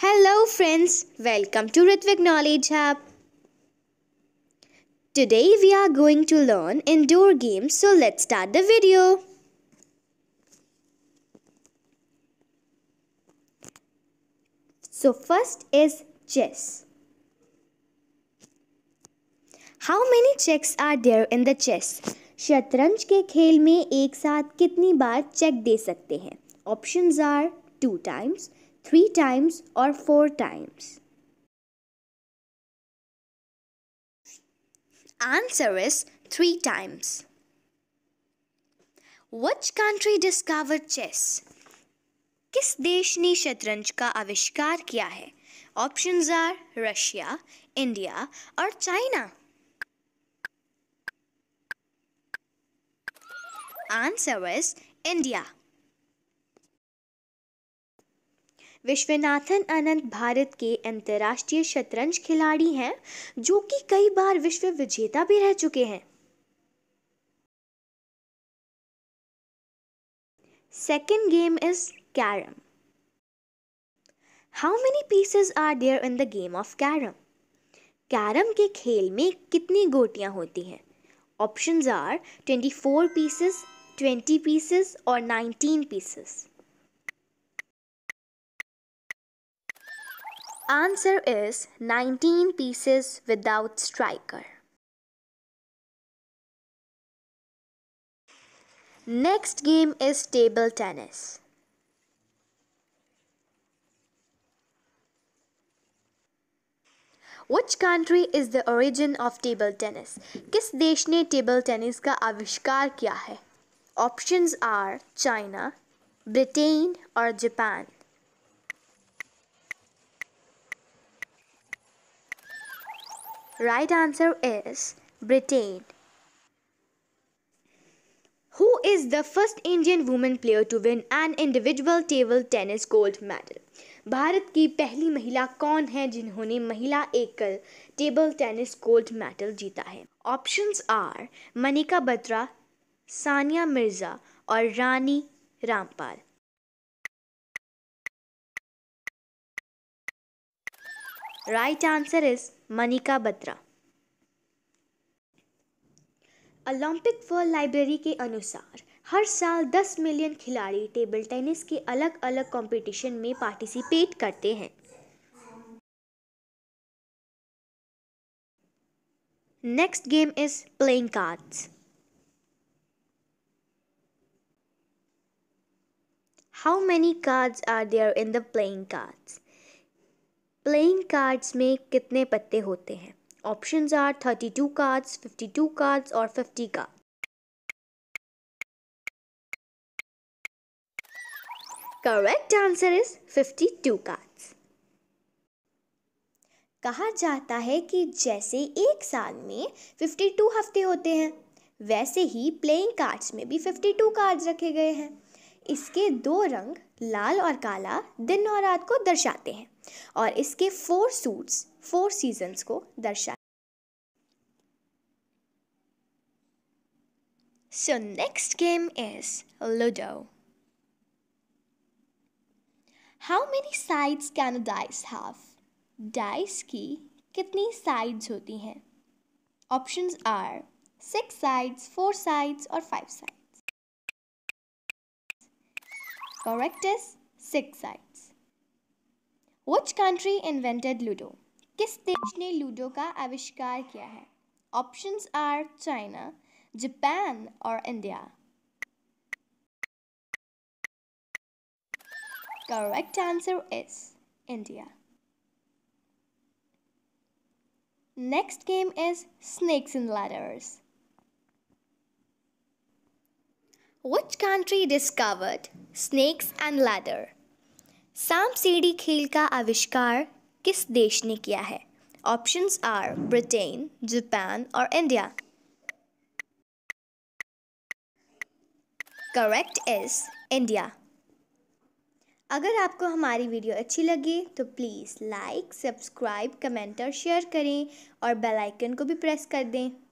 Hello friends, welcome to Ritvik Knowledge Hub. Today we are going to learn indoor games so let's start the video. So first is chess. How many checks are there in the chess? शतरंज के खेल में एक साथ कितनी बार check दे सकते हैं options are two three times or four times? Answer is three times. Which country discovered chess? किस देश ने शतरंज का आविष्कार किया है ऑप्शन आर रशिया इंडिया और China answer is India Viswanathan Anand Bharat के अंतर्राष्ट्रीय शतरंज खिलाड़ी हैं जो कि कई बार विश्व विजेता भी रह चुके हैं second game is carrom how many pieces are there in the game of carrom carrom के खेल में कितनी गोटियां होती हैं options are twenty four pieces twenty pieces और nineteen pieces Answer is 19 pieces without striker. Next game is table tennis. Which country is the origin of table tennis? किस देश ने table tennis का आविष्कार किया है Options are China, Britain or Japan. Right answer is Britain. Who is the first Indian woman player to win an individual table tennis gold medal? Bharat की पहली महिला कौन है जिन्होंने महिला एकल टेबल टेनिस गोल्ड मेडल जीता है ऑप्शंस आर मनिका बत्रा सानिया मिर्ज़ा और Rani Rampal right answer is Manika Batra Olympic world library के अनुसार हर साल 10 मिलियन खिलाड़ी टेबल टेनिस के अलग अलग कंपटीशन में पार्टिसिपेट करते हैं next game is playing cards how many cards are there in the playing cards playing cards में कितने पत्ते होते हैं options are thirty two cards fifty two cards और fifty card correct answer is fifty two cards कहा जाता है कि जैसे एक साल में फिफ्टी टू हफ्ते होते हैं वैसे ही प्लेइंग कार्ड्स में भी फिफ्टी टू कार्ड्स रखे गए हैं इसके दो रंग लाल और काला दिन और रात को दर्शाते हैं और इसके फोर सूट्स फोर सीजन्स को दर्शाते so next game is ludo how many sides can dice have dice की कितनी साइड्स होती हैं options are six sides four sides और five sides Correct is six sides. Which country invented Ludo? किस देश ने लूडो का आविष्कार किया है ऑप्शंस आर चाइना जापान और India correct answer is India next game is snakes in ladders Which country discovered snakes and ladder? सांप सीढ़ी खेल का आविष्कार किस देश ने किया है ऑप्शंस आर ब्रिटेन जापान और इंडिया करेक्ट इज इंडिया अगर आपको हमारी वीडियो अच्छी लगी तो प्लीज़ लाइक सब्सक्राइब कमेंट और शेयर करें और बेल आइकन को भी प्रेस कर दें